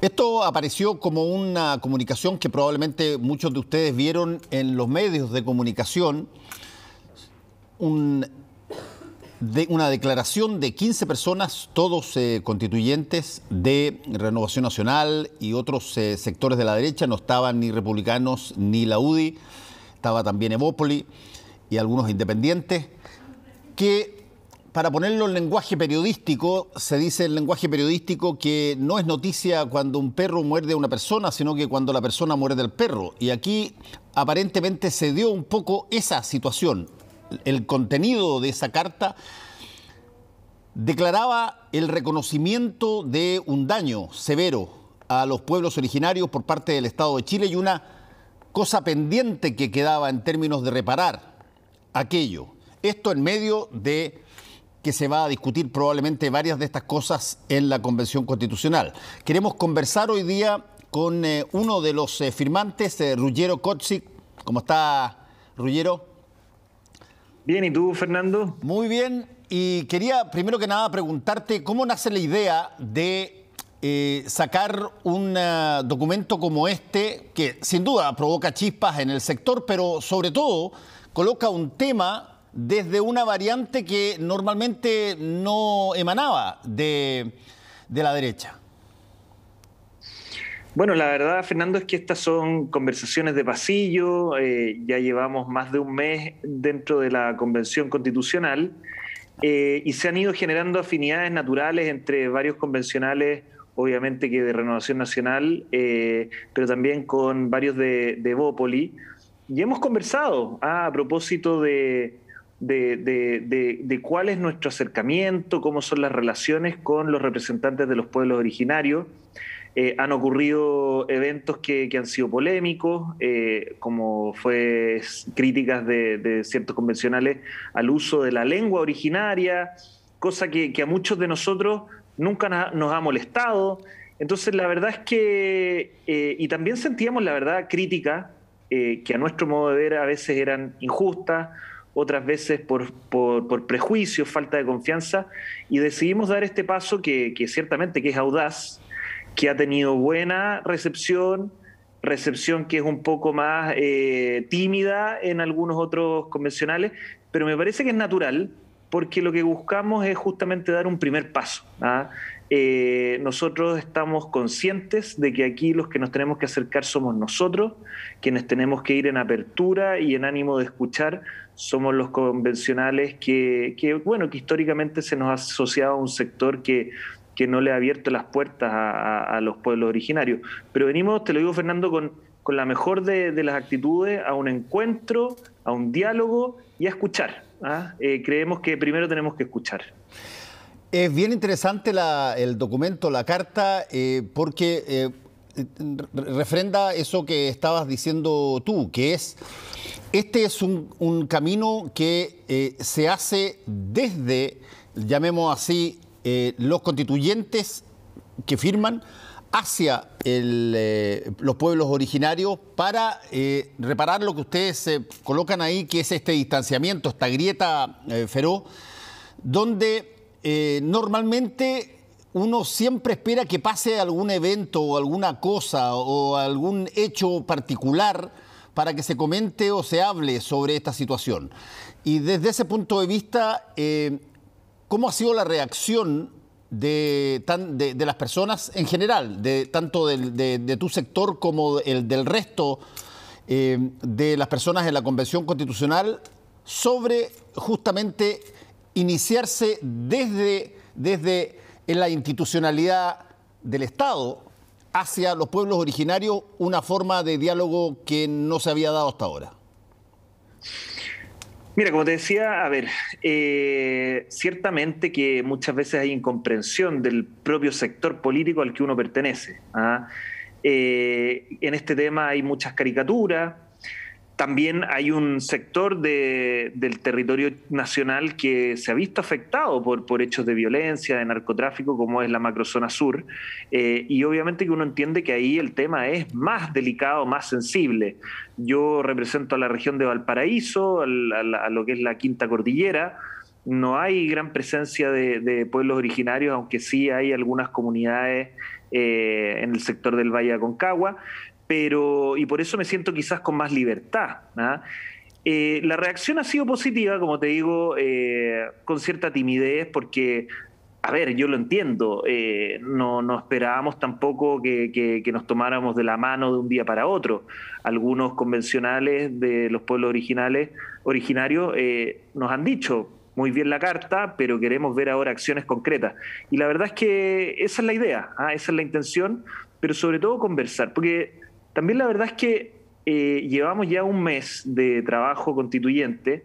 Esto apareció como una comunicación que probablemente muchos de ustedes vieron en los medios de comunicación, una declaración de 15 personas, todos eh, constituyentes de Renovación Nacional y otros eh, sectores de la derecha, no estaban ni republicanos ni la UDI, estaba también Evópoli y algunos independientes, que para ponerlo en lenguaje periodístico, se dice en lenguaje periodístico que no es noticia cuando un perro muerde a una persona, sino que cuando la persona muere del perro. Y aquí aparentemente se dio un poco esa situación. El contenido de esa carta declaraba el reconocimiento de un daño severo a los pueblos originarios por parte del Estado de Chile y una cosa pendiente que quedaba en términos de reparar aquello. Esto en medio de que se va a discutir probablemente varias de estas cosas en la Convención Constitucional. Queremos conversar hoy día con eh, uno de los eh, firmantes, eh, Ruggiero Kotzik. ¿Cómo está, Ruggiero? Bien, ¿y tú, Fernando? Muy bien, y quería primero que nada preguntarte cómo nace la idea de sacar un documento como este, que sin duda provoca chispas en el sector, pero sobre todo coloca un tema desde una variante que normalmente no emanaba de, la derecha? Bueno, la verdad, Fernando, es que estas son conversaciones de pasillo. Eh, ya llevamos más de un mes dentro de la Convención Constitucional eh, y se han ido generando afinidades naturales entre varios convencionales, obviamente que de Renovación Nacional, eh, pero también con varios de, de Y hemos conversado ah, a propósito de, de, cuál es nuestro acercamiento, cómo son las relaciones con los representantes de los pueblos originarios. Eh, han ocurrido eventos que, han sido polémicos, eh, como fue críticas de, ciertos convencionales al uso de la lengua originaria, cosa que, a muchos de nosotros nunca nos ha molestado. Entonces, la verdad es que, eh, y también sentíamos, la verdad, crítica, que a nuestro modo de ver a veces eran injustas otras veces por, por, prejuicios, falta de confianza, y decidimos dar este paso que, ciertamente que es audaz, que ha tenido buena recepción, recepción que es un poco más eh, tímida en algunos otros convencionales, pero me parece que es natural porque lo que buscamos es justamente dar un primer paso. ¿ah? Eh, nosotros estamos conscientes de que aquí los que nos tenemos que acercar somos nosotros, quienes tenemos que ir en apertura y en ánimo de escuchar somos los convencionales que, bueno, que históricamente se nos ha asociado a un sector que que no le ha abierto las puertas a, los pueblos originarios. Pero venimos, te lo digo Fernando, con, con la mejor de, las actitudes a un encuentro, a un diálogo y a escuchar. ¿ah? Eh, creemos que primero tenemos que escuchar. Es bien interesante el documento, la carta, eh, porque eh, refrenda eso que estabas diciendo tú, que es, este es un, camino que eh, se hace desde, llamemos así, los constituyentes que firman hacia los pueblos originarios para reparar lo que ustedes colocan ahí, que es este distanciamiento, esta grieta feroz, donde eh, normalmente uno siempre espera que pase algún evento o alguna cosa o algún hecho particular para que se comente o se hable sobre esta situación. Y desde ese punto de vista, eh, ¿cómo ha sido la reacción de, las personas en general, de, tanto de, tu sector como el, del resto eh, de las personas en la Convención Constitucional, sobre justamente iniciarse desde, desde en la institucionalidad del Estado hacia los pueblos originarios una forma de diálogo que no se había dado hasta ahora? Mira, como te decía, a ver, eh, ciertamente que muchas veces hay incomprensión del propio sector político al que uno pertenece. ¿ah? Eh, en este tema hay muchas caricaturas, también hay un sector del territorio nacional que se ha visto afectado por, hechos de violencia, de narcotráfico, como es la macrozona sur. Eh, y obviamente que uno entiende que ahí el tema es más delicado, más sensible. Yo represento a la región de Valparaíso, a, lo que es la Quinta Cordillera. No hay gran presencia de pueblos originarios, aunque sí hay algunas comunidades eh, en el sector del Valle Aconcagua, pero, y por eso me siento quizás con más libertad. ¿ah? Eh, la reacción ha sido positiva, como te digo, eh, con cierta timidez, porque, a ver, yo lo entiendo, no, esperábamos tampoco que, que, nos tomáramos de la mano de un día para otro. Algunos convencionales de los pueblos originales, originarios nos han dicho, muy bien la carta, pero queremos ver ahora acciones concretas. Y la verdad es que esa es la idea, ¿ah? esa es la intención, pero sobre todo conversar, porque también la verdad es que eh, llevamos ya un mes de trabajo constituyente.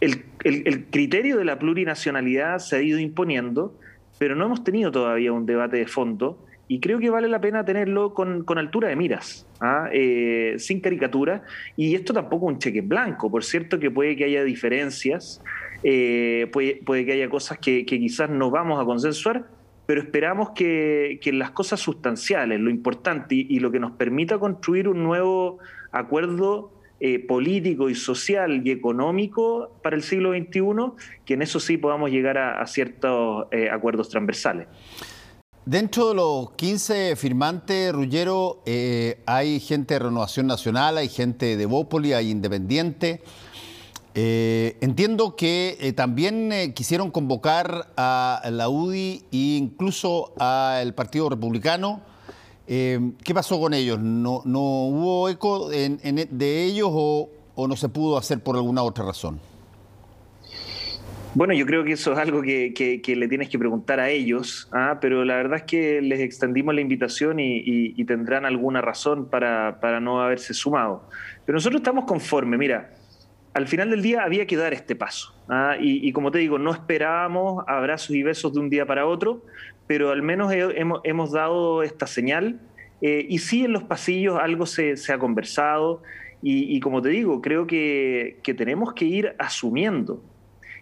El, el, el criterio de la plurinacionalidad se ha ido imponiendo, pero no hemos tenido todavía un debate de fondo y creo que vale la pena tenerlo con, altura de miras, ¿ah? eh, sin caricatura, y esto tampoco un cheque blanco, por cierto que puede que haya diferencias, eh, puede, que haya cosas que, quizás no vamos a consensuar, pero esperamos que, las cosas sustanciales, lo importante y, lo que nos permita construir un nuevo acuerdo eh, político y social y económico para el siglo XXI, que en eso sí podamos llegar a ciertos acuerdos transversales. Dentro de los 15 firmantes, Rullero, eh, hay gente de Renovación Nacional, hay gente de Bópoli, hay Independiente. Eh, entiendo que eh, también quisieron convocar a la UDI e incluso al Partido Republicano. ¿Qué pasó con ellos? ¿No, hubo eco de ellos o no se pudo hacer por alguna otra razón? Bueno, yo creo que eso es algo que, le tienes que preguntar a ellos, ¿ah? pero la verdad es que les extendimos la invitación y, tendrán alguna razón para, no haberse sumado. Pero nosotros estamos conformes, mira, al final del día había que dar este paso. ¿ah? Y, como te digo, no esperábamos abrazos y besos de un día para otro, pero al menos hemos, dado esta señal. Eh, y sí, en los pasillos algo se, ha conversado. Y, como te digo, creo que tenemos que ir asumiendo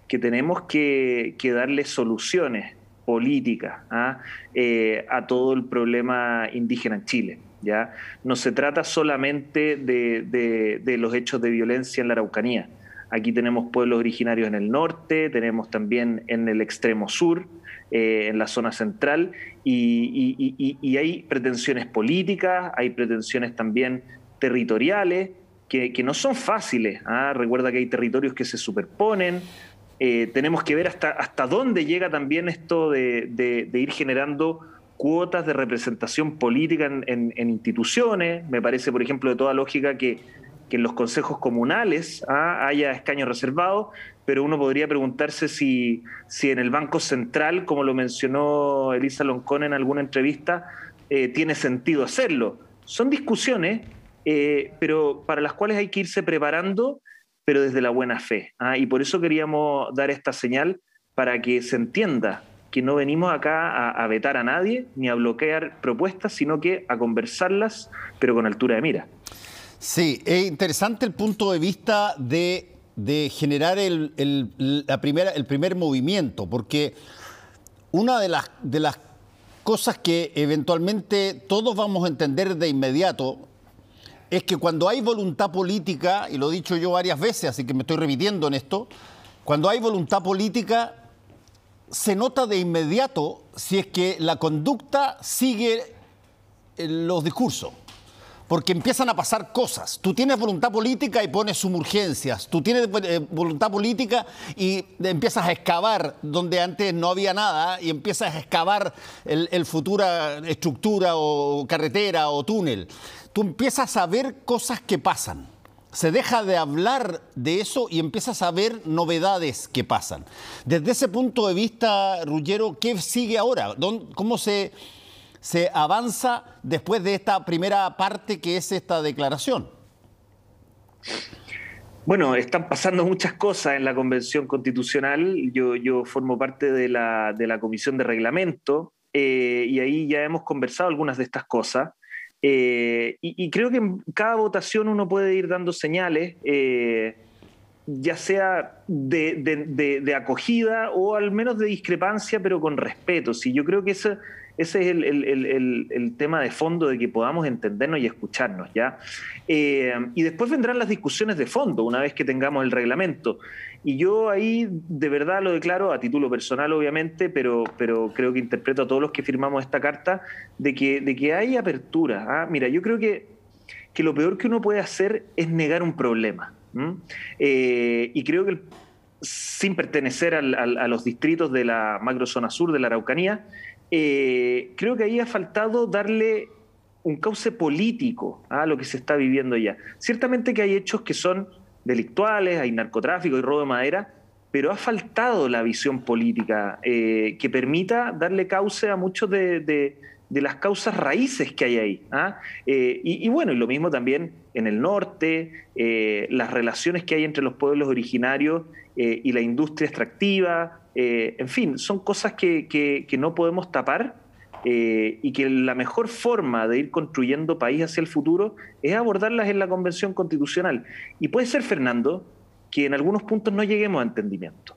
que tenemos que, darle soluciones políticas ¿ah? eh, a todo el problema indígena en Chile. ¿ya? No se trata solamente de, los hechos de violencia en la Araucanía. Aquí tenemos pueblos originarios en el norte, tenemos también en el extremo sur, eh, en la zona central, y, hay pretensiones políticas, hay pretensiones también territoriales. Que, no son fáciles. ¿ah? Recuerda que hay territorios que se superponen, eh, tenemos que ver hasta, hasta dónde llega también esto de, ir generando cuotas de representación política en, instituciones. Me parece, por ejemplo, de toda lógica que, en los consejos comunales ¿ah? haya escaños reservados, pero uno podría preguntarse si, en el Banco Central, como lo mencionó Elisa Loncón en alguna entrevista, eh, tiene sentido hacerlo. Son discusiones, eh, pero para las cuales hay que irse preparando pero desde la buena fe. ¿ah? Y por eso queríamos dar esta señal para que se entienda que no venimos acá a, vetar a nadie ni a bloquear propuestas, sino que a conversarlas, pero con altura de mira. Sí, es interesante el punto de vista de, generar el, la primera, el primer movimiento, porque una de las, de las cosas que eventualmente todos vamos a entender de inmediato, es que cuando hay voluntad política, y lo he dicho yo varias veces, así que me estoy repitiendo en esto, cuando hay voluntad política se nota de inmediato si es que la conducta sigue los discursos porque empiezan a pasar cosas. Tú tienes voluntad política y pones sumurgencias. Tú tienes eh, voluntad política y empiezas a excavar donde antes no había nada ¿eh? y empiezas a excavar el, el futura estructura o carretera o túnel. Tú empiezas a ver cosas que pasan. Se deja de hablar de eso y empiezas a ver novedades que pasan. Desde ese punto de vista, Rullero, ¿qué sigue ahora? ¿Cómo se, se avanza después de esta primera parte que es esta declaración? Bueno, están pasando muchas cosas en la Convención Constitucional. Yo, formo parte de la, Comisión de Reglamento eh, y ahí ya hemos conversado algunas de estas cosas. Eh, y, creo que en cada votación uno puede ir dando señales, eh, ya sea de, acogida o al menos de discrepancia, pero con respeto. Sí, yo creo que eso ese es el, tema de fondo de que podamos entendernos y escucharnos, ¿ya? Eh, y después vendrán las discusiones de fondo, una vez que tengamos el reglamento. Y yo ahí de verdad lo declaro, a título personal obviamente, pero, pero creo que interpreto a todos los que firmamos esta carta, de que, de que hay apertura. ¿ah? Mira, yo creo que, lo peor que uno puede hacer es negar un problema. Eh, y creo que sin pertenecer a los distritos de la macrozona sur de la Araucanía, eh, creo que ahí ha faltado darle un cauce político a lo que se está viviendo ya. Ciertamente que hay hechos que son delictuales, hay narcotráfico y robo de madera, pero ha faltado la visión política eh, que permita darle cauce a muchos de, las causas raíces que hay ahí. ¿ah? Eh, y, bueno, y lo mismo también en el norte, las relaciones que hay entre los pueblos originarios eh, y la industria extractiva, eh, en fin, son cosas que, no podemos tapar eh, y que la mejor forma de ir construyendo país hacia el futuro es abordarlas en la Convención Constitucional. Y puede ser, Fernando, que en algunos puntos no lleguemos a entendimiento,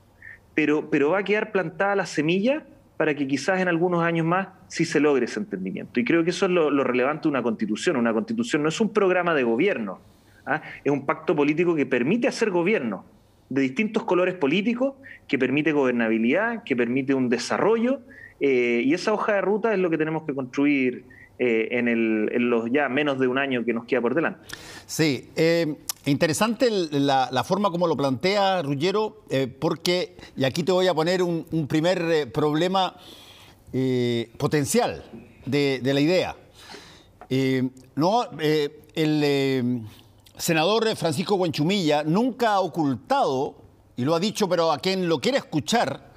pero, pero va a quedar plantada la semilla para que quizás en algunos años más sí se logre ese entendimiento. Y creo que eso es lo, relevante de una constitución. Una constitución no es un programa de gobierno, ¿ah? es un pacto político que permite hacer gobierno, de distintos colores políticos que permite gobernabilidad, que permite un desarrollo, eh, y esa hoja de ruta es lo que tenemos que construir eh, en, los ya menos de un año que nos queda por delante. Sí, eh, interesante la, forma como lo plantea Ruggiero, porque, y aquí te voy a poner un, primer problema potencial de, de, la idea. no, el senador Francisco Guanchumilla nunca ha ocultado, y lo ha dicho, pero a quien lo quiera escuchar,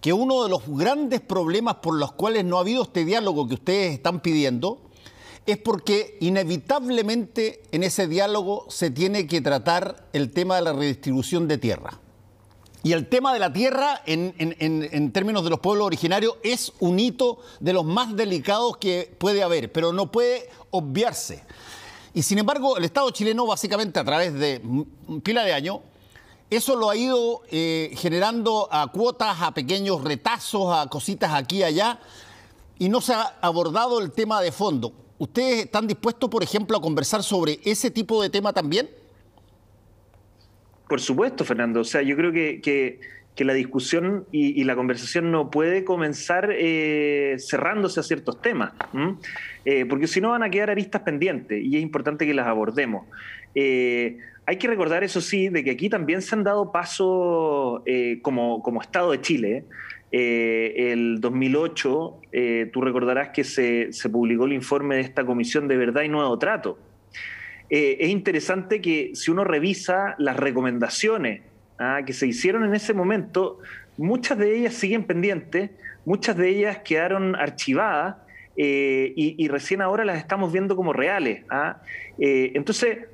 que uno de los grandes problemas por los cuales no ha habido este diálogo que ustedes están pidiendo es porque inevitablemente en ese diálogo se tiene que tratar el tema de la redistribución de tierra. Y el tema de la tierra, en, términos de los pueblos originarios, es un hito de los más delicados que puede haber, pero no puede obviarse. Y sin embargo, el Estado chileno, básicamente a través de pila de año eso lo ha ido eh, generando a cuotas, a pequeños retazos, a cositas aquí y allá, y no se ha abordado el tema de fondo. ¿Ustedes están dispuestos, por ejemplo, a conversar sobre ese tipo de tema también? Por supuesto, Fernando. O sea, yo creo que que la discusión y, la conversación no puede comenzar eh, cerrándose a ciertos temas, eh, porque si no van a quedar aristas pendientes y es importante que las abordemos. Eh, hay que recordar, eso sí, de que aquí también se han dado pasos como, Estado de Chile. el 2008, tú recordarás que se, se, publicó el informe de esta Comisión de Verdad y Nuevo Trato. es interesante que si uno revisa las recomendaciones Ah, que se hicieron en ese momento, muchas de ellas siguen pendientes, muchas de ellas quedaron archivadas eh, y, recién ahora las estamos viendo como reales. ¿ah? Eh, entonces,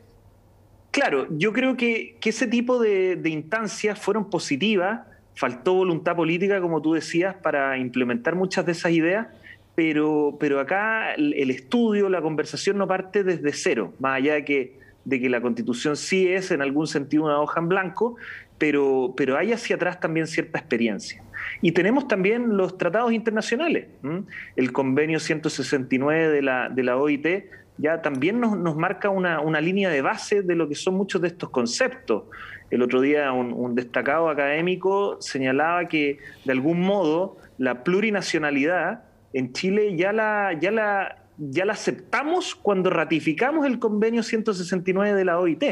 claro, yo creo que, ese tipo de, instancias fueron positivas, faltó voluntad política, como tú decías, para implementar muchas de esas ideas. Pero, pero acá el, estudio, la conversación no parte desde cero, más allá que de que la constitución sí es en algún sentido una hoja en blanco, pero, pero hay hacia atrás también cierta experiencia. Y tenemos también los tratados internacionales. El convenio 169 de la, OIT ya también nos, nos marca una, una, línea de base de lo que son muchos de estos conceptos. El otro día un, destacado académico señalaba que de algún modo la plurinacionalidad en Chile ya la, ya la, ya la aceptamos cuando ratificamos el convenio 169 de la OIT.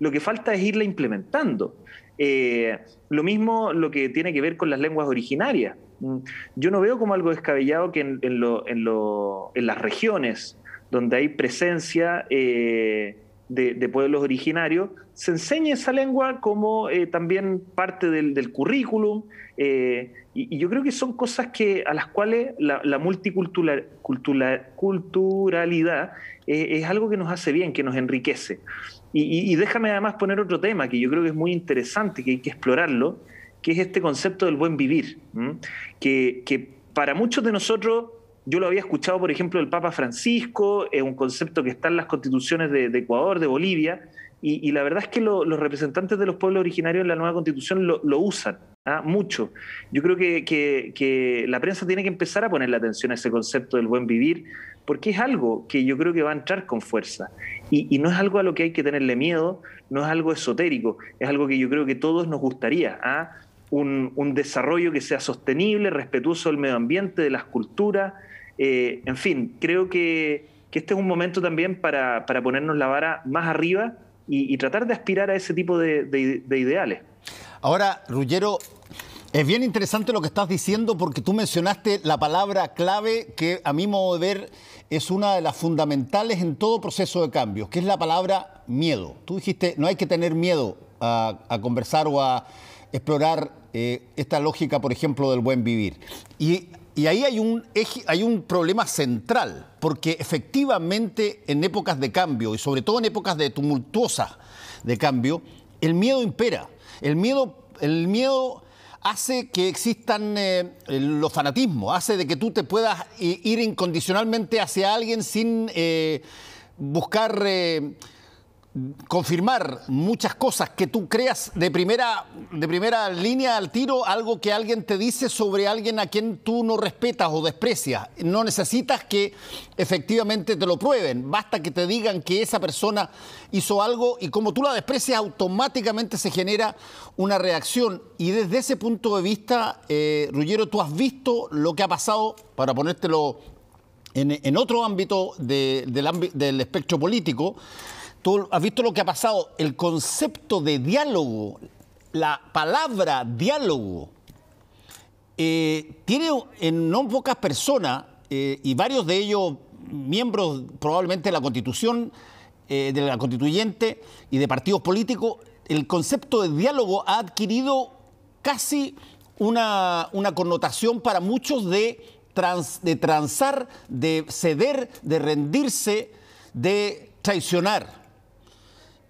Lo que falta es irla implementando. Eh, lo mismo lo que tiene que ver con las lenguas originarias. Mm, yo no veo como algo descabellado que en, las regiones donde hay presencia eh, de, pueblos originarios, se enseñe esa lengua como eh, también parte del, currículum. y, yo creo que son cosas que, a las cuales la, multiculturalidad es algo que nos hace bien, que nos enriquece. Y, déjame además poner otro tema que yo creo que es muy interesante, que hay que explorarlo, que es este concepto del buen vivir, que, para muchos de nosotros, yo lo había escuchado, por ejemplo, del Papa Francisco, es un concepto que está en las constituciones de, Ecuador, de Bolivia, y, la verdad es que los representantes de los pueblos originarios en la nueva constitución lo usan. Ah, mucho. Yo creo que, la prensa tiene que empezar a poner la atención a ese concepto del buen vivir, porque es algo que yo creo que va a entrar con fuerza. Y, no es algo a lo que hay que tenerle miedo, no es algo esotérico, es algo que yo creo que todos nos gustaría. ¿ah? Un, desarrollo que sea sostenible, respetuoso del medio ambiente, de las culturas. Eh, en fin, creo que, este es un momento también para, ponernos la vara más arriba y, tratar de aspirar a ese tipo de ideales. Ahora, Ruggiero, es bien interesante lo que estás diciendo porque tú mencionaste la palabra clave que a mi modo de ver es una de las fundamentales en todo proceso de cambio, que es la palabra miedo. Tú dijiste, no hay que tener miedo a, conversar o a explorar eh, esta lógica, por ejemplo, del buen vivir. Y, ahí hay un, hay un problema central, porque efectivamente en épocas de cambio, y sobre todo en épocas de tumultuosa de cambio, el miedo impera. El miedo, el miedo hace que existan eh, los fanatismos, hace de que tú te puedas ir incondicionalmente hacia alguien sin eh, buscar... Eh, confirmar muchas cosas que tú creas de primera, de primera línea al tiro, algo que alguien te dice sobre alguien a quien tú no respetas o desprecias. No necesitas que efectivamente te lo prueben, basta que te digan que esa persona hizo algo y como tú la desprecias automáticamente se genera una reacción. Y desde ese punto de vista, eh, Ruggiero, tú has visto lo que ha pasado, para ponértelo en, en otro ámbito del, del espectro político, Tú has visto lo que ha pasado, el concepto de diálogo, la palabra diálogo, eh, tiene en no pocas personas, eh, y varios de ellos miembros probablemente de la constitución, eh, de la constituyente y de partidos políticos, el concepto de diálogo ha adquirido casi una, connotación para muchos de transar, de ceder, de rendirse, de traicionar.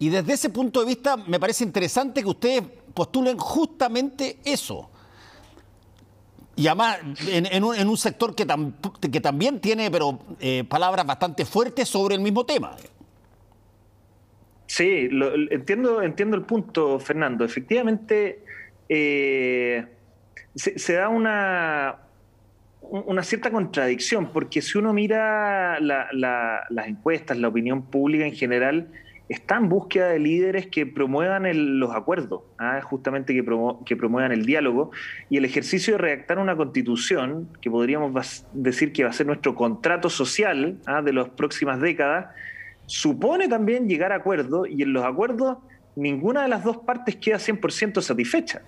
Y desde ese punto de vista me parece interesante que ustedes postulen justamente eso. Y además en, un, sector que, que, también tiene pero eh, palabras bastante fuertes sobre el mismo tema. Sí, entiendo, entiendo el punto, Fernando. Efectivamente, eh, se, da una, una cierta contradicción, porque si uno mira las encuestas, la opinión pública en general, está en búsqueda de líderes que promuevan los acuerdos, ¿ah? justamente que, promuevan el diálogo y el ejercicio de redactar una constitución, que podríamos decir que va a ser nuestro contrato social ¿ah? de las próximas décadas, supone también llegar a acuerdos y en los acuerdos ninguna de las dos partes queda 100% satisfecha.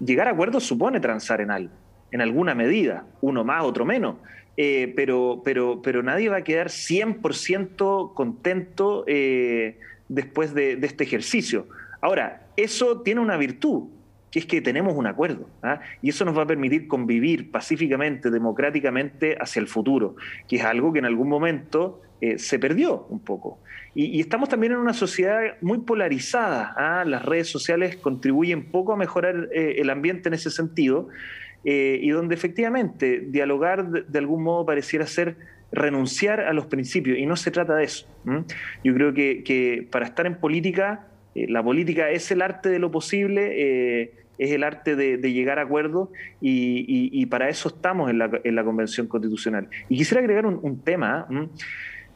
Llegar a acuerdos supone transar en algo, en alguna medida, uno más, otro menos, eh, pero, pero, pero nadie va a quedar 100% contento eh, después de, este ejercicio. Ahora, eso tiene una virtud, que es que tenemos un acuerdo, ¿ah? y eso nos va a permitir convivir pacíficamente, democráticamente hacia el futuro, que es algo que en algún momento eh, se perdió un poco. Y, estamos también en una sociedad muy polarizada. ¿ah? Las redes sociales contribuyen poco a mejorar el ambiente en ese sentido. Eh, y donde efectivamente dialogar de, algún modo pareciera ser renunciar a los principios, y no se trata de eso. Yo creo que, para estar en política, eh, la política es el arte de lo posible. Eh, es el arte de, llegar a acuerdos y, para eso estamos en la, en la, Convención Constitucional. Y quisiera agregar un, tema.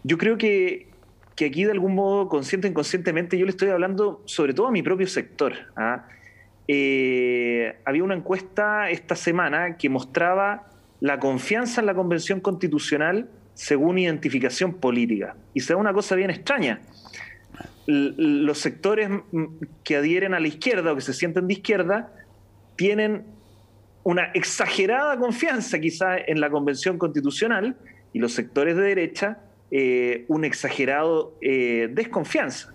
Yo creo que, que aquí de algún modo, consciente o inconscientemente, yo le estoy hablando sobre todo a mi propio sector. ¿ah? Eh, había una encuesta esta semana que mostraba la confianza en la Convención Constitucional según identificación política. Y se da una cosa bien extraña. los sectores que adhieren a la izquierda o que se sienten de izquierda tienen una exagerada confianza quizá en la Convención Constitucional y los sectores de derecha eh, un exagerado eh, desconfianza.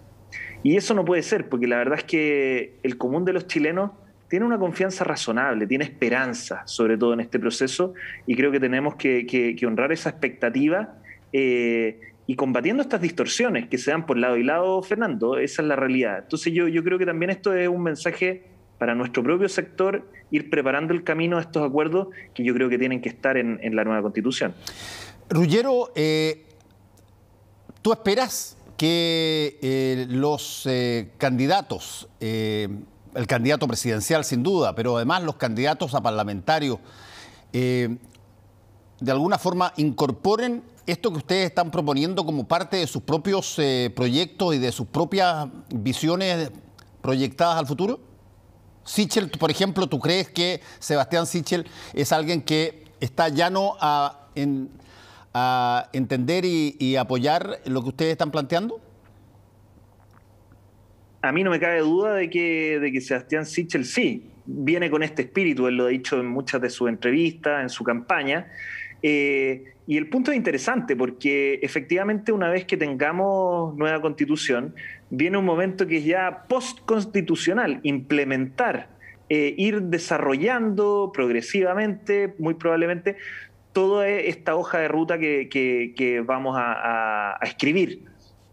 Y eso no puede ser, porque la verdad es que el común de los chilenos tiene una confianza razonable, tiene esperanza, sobre todo en este proceso, y creo que tenemos que, honrar esa expectativa eh, y combatiendo estas distorsiones que se dan por lado y lado, Fernando, esa es la realidad. Entonces yo, yo creo que también esto es un mensaje para nuestro propio sector, ir preparando el camino a estos acuerdos que yo creo que tienen que estar en, la nueva constitución. Ruggiero, eh, ¿tú esperas que eh, los eh, candidatos, eh, el candidato presidencial sin duda, pero además los candidatos a parlamentarios, de alguna forma incorporen esto que ustedes están proponiendo como parte de sus propios proyectos y de sus propias visiones proyectadas al futuro? Sichel, por ejemplo, ¿tú crees que Sebastián Sichel es alguien que está llano a... En, a entender y, apoyar lo que ustedes están planteando? a mí no me cabe duda de que, que Sebastián Sichel sí viene con este espíritu, él lo ha dicho en muchas de sus entrevistas, en su campaña. Eh, y el punto es interesante porque efectivamente una vez que tengamos nueva constitución, viene un momento que es ya postconstitucional, implementar eh, ir desarrollando progresivamente, muy probablemente, toda esta hoja de ruta que, vamos a, escribir.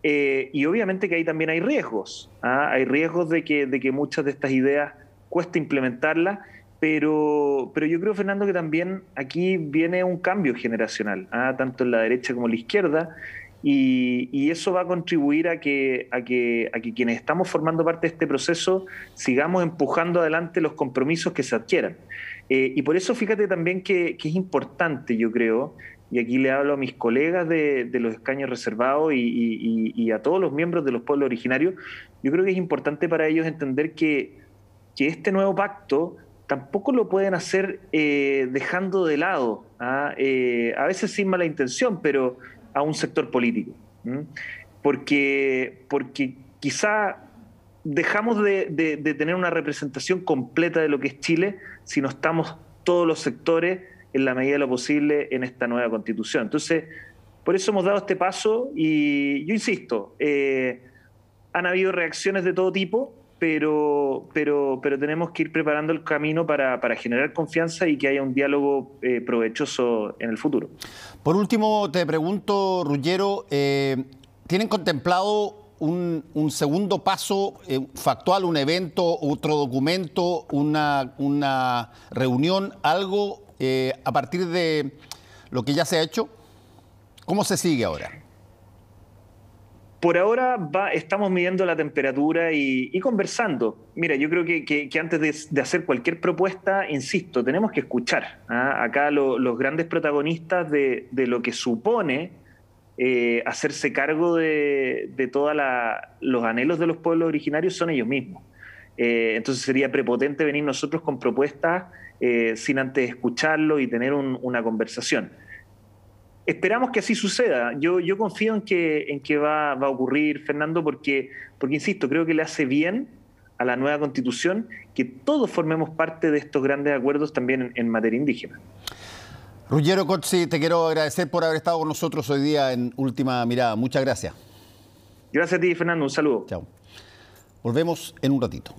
Eh, y obviamente que ahí también hay riesgos, ¿ah? hay riesgos de que, de que muchas de estas ideas cueste implementarlas, pero, pero yo creo, Fernando, que también aquí viene un cambio generacional, ¿ah? tanto en la derecha como en la izquierda, y, eso va a contribuir a que, a, que, a que quienes estamos formando parte de este proceso sigamos empujando adelante los compromisos que se adquieran. Eh, y por eso fíjate también que, que, es importante, yo creo, y aquí le hablo a mis colegas de, de los escaños reservados y, y, a todos los miembros de los pueblos originarios, yo creo que es importante para ellos entender que, que este nuevo pacto tampoco lo pueden hacer eh, dejando de lado, ¿ah? eh, a veces sin mala intención, pero a un sector político. Porque, porque quizá dejamos de, tener una representación completa de lo que es Chile si no estamos todos los sectores en la medida de lo posible en esta nueva constitución. Entonces, por eso hemos dado este paso y yo insisto, eh, han habido reacciones de todo tipo, pero, pero, pero tenemos que ir preparando el camino para, generar confianza y que haya un diálogo eh, provechoso en el futuro. Por último, te pregunto, Rullero, eh, ¿tienen contemplado un, segundo paso eh, factual, un evento, otro documento, una, una reunión, algo a partir de lo que ya se ha hecho? ¿Cómo se sigue ahora? Por ahora va, estamos midiendo la temperatura y, conversando. Mira, yo creo que, antes de, hacer cualquier propuesta, insisto, tenemos que escuchar. ¿ah? Acá los grandes protagonistas de, lo que supone eh, hacerse cargo de, todos los anhelos de los pueblos originarios son ellos mismos. Eh, entonces sería prepotente venir nosotros con propuestas eh, sin antes escucharlo y tener una conversación. Esperamos que así suceda. Yo, yo confío en que, en que va, a ocurrir, Fernando, porque, porque, insisto, creo que le hace bien a la nueva constitución que todos formemos parte de estos grandes acuerdos también en, materia indígena. Ruggiero Cozzi, te quiero agradecer por haber estado con nosotros hoy día en Última Mirada. Muchas gracias. Gracias a ti, Fernando. Un saludo. Chao. Volvemos en un ratito.